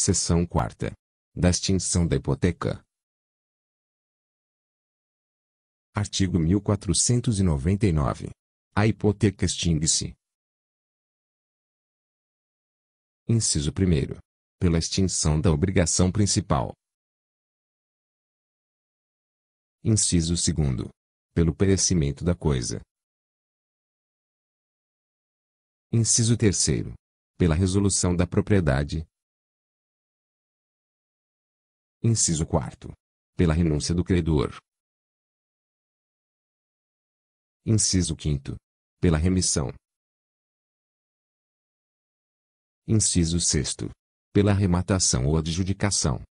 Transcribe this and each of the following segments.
Seção quarta. Da extinção da hipoteca. Artigo 1499. A hipoteca extingue-se. Inciso 1. Pela extinção da obrigação principal. Inciso 2. Pelo perecimento da coisa. Inciso 3. Pela resolução da propriedade, Inciso 4. Pela renúncia do credor. Inciso 5. Pela remissão. Inciso 6. Pela arrematação ou adjudicação.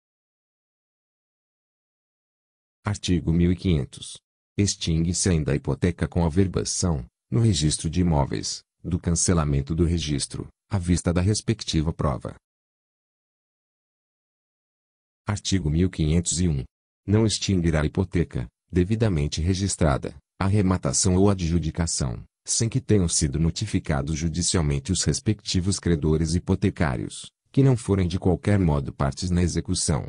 Artigo 1500. Extingue-se ainda a hipoteca com a verbação, no registro de imóveis, do cancelamento do registro, à vista da respectiva prova. Artigo 1501. Não extinguirá a hipoteca, devidamente registrada, arrematação ou adjudicação, sem que tenham sido notificados judicialmente os respectivos credores hipotecários, que não forem de qualquer modo partes na execução